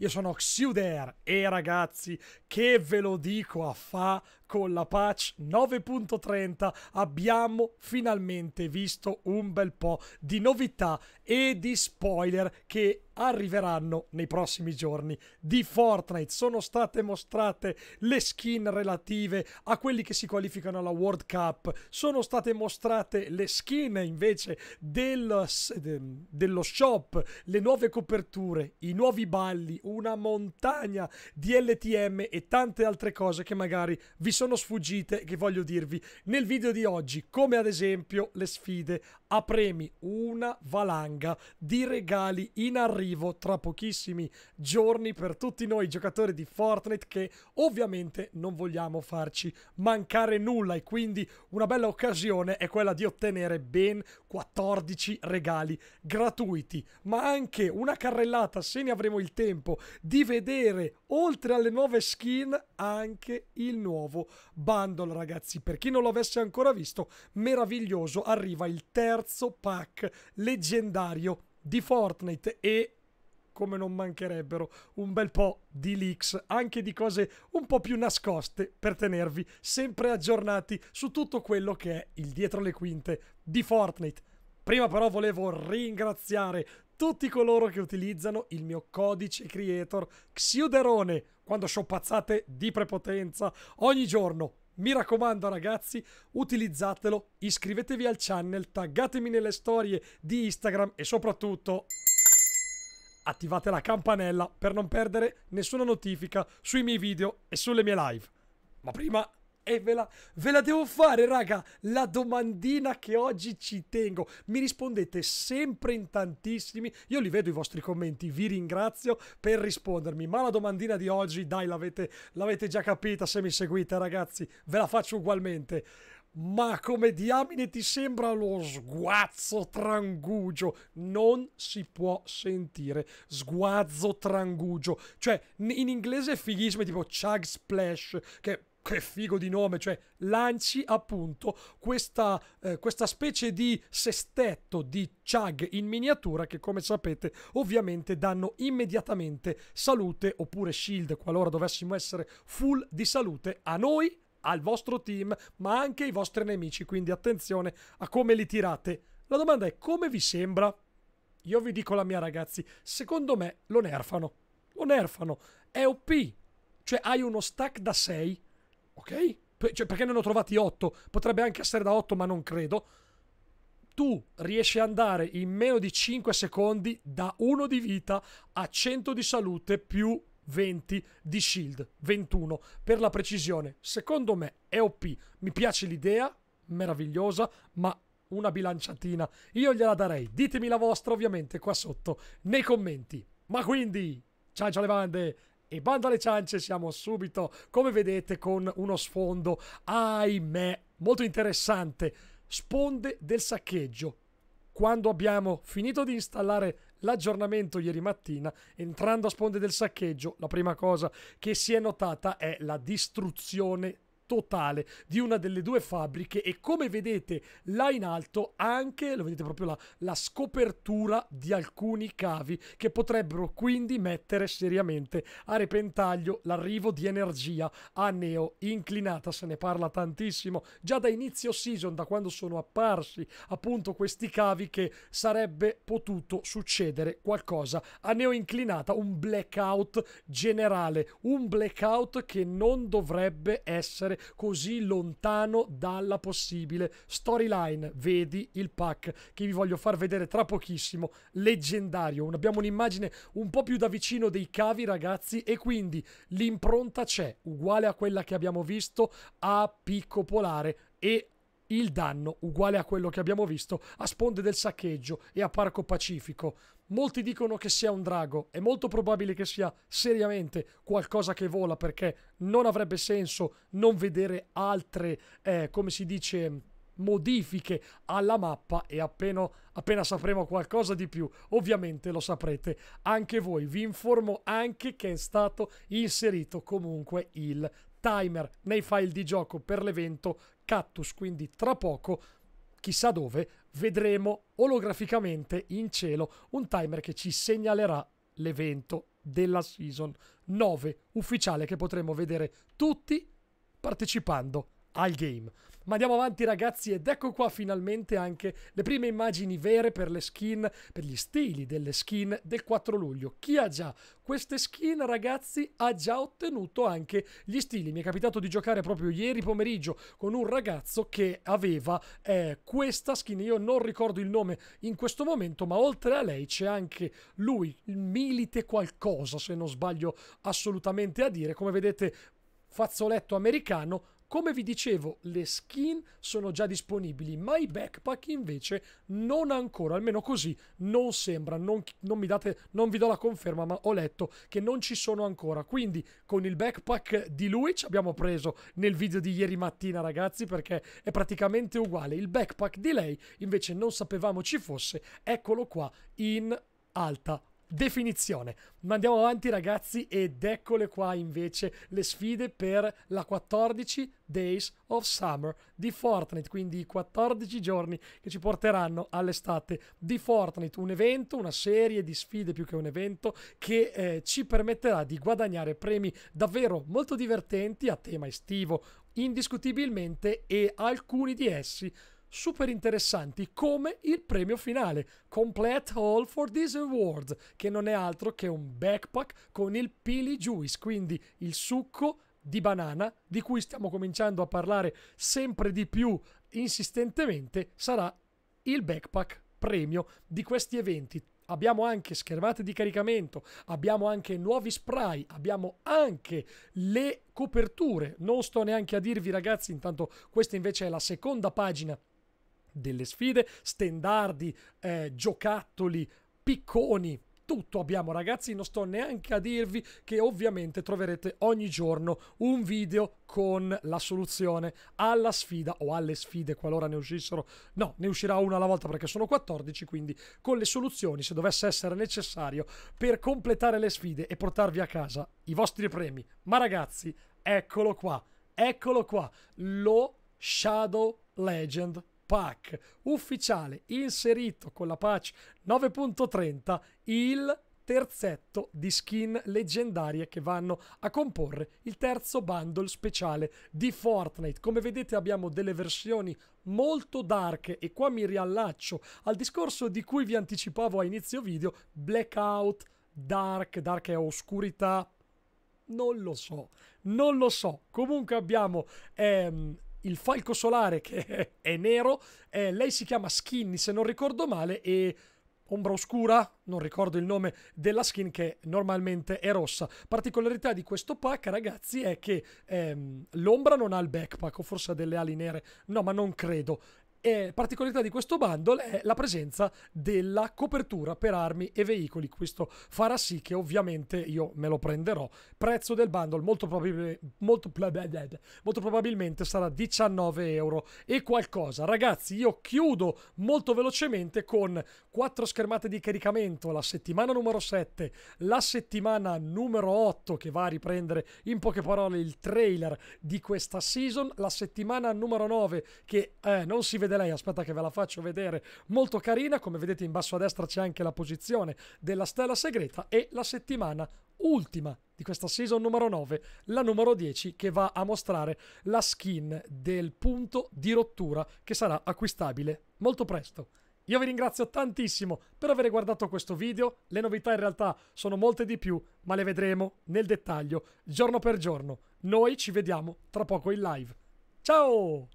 Io sono Xuder e ragazzi, che ve lo dico a fa con la patch 9.30 abbiamo finalmente visto un bel po' di novità e di spoiler che arriveranno nei prossimi giorni di Fortnite. Sono state mostrate le skin relative a quelli che si qualificano alla World Cup, sono state mostrate le skin invece del, dello shop, le nuove coperture, i nuovi balli, una montagna di LTM e tante altre cose che magari vi sono sfuggite che voglio dirvi nel video di oggi, come ad esempio le sfide a premi una valanga di regali in arrivo tra pochissimi giorni per tutti noi giocatori di Fortnite che ovviamente non vogliamo farci mancare nulla e quindi una bella occasione è quella di ottenere ben 14 regali gratuiti ma anche una carrellata se ne avremo il tempo di vedere oltre alle nuove skin anche il nuovo bundle ragazzi per chi non l'avesse ancora visto meraviglioso arriva il terzo terzo pack leggendario di Fortnite e come non mancherebbero un bel po' di leaks, anche di cose un po' più nascoste per tenervi sempre aggiornati su tutto quello che è il dietro le quinte di Fortnite. Prima però volevo ringraziare tutti coloro che utilizzano il mio codice creator Xiuderone quando sciopazzate di prepotenza ogni giorno mi raccomando ragazzi, utilizzatelo, iscrivetevi al channel, taggatemi nelle storie di Instagram e soprattutto attivate la campanella per non perdere nessuna notifica sui miei video e sulle mie live. Ma prima e ve la, ve la, devo fare, raga, la domandina che oggi ci tengo. Mi rispondete sempre in tantissimi. Io li vedo i vostri commenti, vi ringrazio per rispondermi. Ma la domandina di oggi, dai, l'avete, l'avete già capita se mi seguite, ragazzi. Ve la faccio ugualmente. Ma come diamine ti sembra lo sguazzo trangugio? Non si può sentire sguazzo trangugio. Cioè, in inglese è fighissimo, tipo chug splash, che che figo di nome, cioè lanci appunto questa, eh, questa specie di sestetto di Chug in miniatura che come sapete ovviamente danno immediatamente salute oppure shield qualora dovessimo essere full di salute a noi, al vostro team, ma anche ai vostri nemici, quindi attenzione a come li tirate. La domanda è come vi sembra? Io vi dico la mia ragazzi, secondo me lo nerfano. Lo nerfano, è OP. Cioè hai uno stack da 6 ok? P- cioè, perché ne hanno trovati 8? Potrebbe anche essere da 8, ma non credo. Tu riesci ad andare in meno di 5 secondi da 1 di vita a 100 di salute più 20 di shield, 21 per la precisione. Secondo me è OP. Mi piace l'idea, meravigliosa, ma una bilanciatina. Io gliela darei. Ditemi la vostra ovviamente qua sotto nei commenti. Ma quindi, ciao ciao levande e bando alle ciance, siamo subito, come vedete, con uno sfondo, ahimè, molto interessante. Sponde del saccheggio. Quando abbiamo finito di installare l'aggiornamento ieri mattina, entrando a sponde del saccheggio, la prima cosa che si è notata è la distruzione totale di una delle due fabbriche e come vedete là in alto anche, lo vedete proprio là, la scopertura di alcuni cavi che potrebbero quindi mettere seriamente a repentaglio l'arrivo di energia a neo inclinata, se ne parla tantissimo già da inizio season, da quando sono apparsi appunto questi cavi che sarebbe potuto succedere qualcosa a neo inclinata, un blackout generale, un blackout che non dovrebbe essere essere così lontano dalla possibile storyline. Vedi il pack che vi voglio far vedere tra pochissimo, leggendario. Abbiamo un'immagine un po' più da vicino dei cavi, ragazzi, e quindi l'impronta c'è, uguale a quella che abbiamo visto a picco polare e il danno, uguale a quello che abbiamo visto, a Sponde del Saccheggio e a Parco Pacifico. Molti dicono che sia un drago, è molto probabile che sia seriamente qualcosa che vola perché non avrebbe senso non vedere altre, eh, come si dice, modifiche alla mappa e appena, appena sapremo qualcosa di più ovviamente lo saprete anche voi. Vi informo anche che è stato inserito comunque il timer nei file di gioco per l'evento Cactus, quindi tra poco, chissà dove, vedremo olograficamente in cielo un timer che ci segnalerà l'evento della season 9 ufficiale che potremo vedere tutti partecipando al game. Ma andiamo avanti ragazzi ed ecco qua finalmente anche le prime immagini vere per le skin, per gli stili delle skin del 4 luglio. Chi ha già queste skin ragazzi ha già ottenuto anche gli stili. Mi è capitato di giocare proprio ieri pomeriggio con un ragazzo che aveva eh, questa skin, io non ricordo il nome in questo momento, ma oltre a lei c'è anche lui, il Milite qualcosa se non sbaglio assolutamente a dire. Come vedete fazzoletto americano come vi dicevo, le skin sono già disponibili, ma i backpack invece non ancora, almeno così non sembra, non, non, mi date, non vi do la conferma, ma ho letto che non ci sono ancora. Quindi con il backpack di lui ci abbiamo preso nel video di ieri mattina, ragazzi, perché è praticamente uguale. Il backpack di lei invece non sapevamo ci fosse, eccolo qua in alta definizione. Ma andiamo avanti ragazzi ed eccole qua invece le sfide per la 14 Days of Summer di Fortnite, quindi i 14 giorni che ci porteranno all'estate di Fortnite, un evento, una serie di sfide più che un evento che eh, ci permetterà di guadagnare premi davvero molto divertenti a tema estivo indiscutibilmente e alcuni di essi super interessanti come il premio finale, Complete Hall for This Award, che non è altro che un backpack con il Pili Juice, quindi il succo di banana, di cui stiamo cominciando a parlare sempre di più insistentemente, sarà il backpack premio di questi eventi abbiamo anche schermate di caricamento, abbiamo anche nuovi spray, abbiamo anche le coperture. Non sto neanche a dirvi ragazzi, intanto questa invece è la seconda pagina delle sfide, stendardi, eh, giocattoli, picconi, tutto abbiamo ragazzi, non sto neanche a dirvi che ovviamente troverete ogni giorno un video con la soluzione alla sfida o alle sfide qualora ne uscissero, no ne uscirà una alla volta perché sono 14 quindi con le soluzioni se dovesse essere necessario per completare le sfide e portarvi a casa i vostri premi, ma ragazzi eccolo qua, eccolo qua, lo Shadow Legend pack ufficiale inserito con la patch 9.30 il terzetto di skin leggendarie che vanno a comporre il terzo bundle speciale di Fortnite. Come vedete abbiamo delle versioni molto dark e qua mi riallaccio al discorso di cui vi anticipavo a inizio video, blackout, dark, dark è oscurità, non lo so, non lo so. Comunque abbiamo ehm, il falco solare che è nero, eh, lei si chiama Skinny se non ricordo male e Ombra Oscura, non ricordo il nome della skin che normalmente è rossa. Particolarità di questo pack, ragazzi, è che ehm, l'ombra non ha il backpack, o forse ha delle ali nere. No, ma non credo. E particolarità di questo bundle è la presenza della copertura per armi e veicoli. Questo farà sì che ovviamente io me lo prenderò. Prezzo del bundle molto, probab- molto, molto probabilmente sarà 19 euro e qualcosa. Ragazzi, io chiudo molto velocemente con quattro schermate di caricamento la settimana numero 7, la settimana numero 8 che va a riprendere in poche parole il trailer di questa season, la settimana numero 9 che eh, non si vedrà lei, aspetta che ve la faccio vedere, molto carina, come vedete in basso a destra c'è anche la posizione della stella segreta e la settimana ultima di questa season numero 9, la numero 10 che va a mostrare la skin del punto di rottura che sarà acquistabile molto presto. Io vi ringrazio tantissimo per aver guardato questo video, le novità in realtà sono molte di più, ma le vedremo nel dettaglio, giorno per giorno. Noi ci vediamo tra poco in live. Ciao!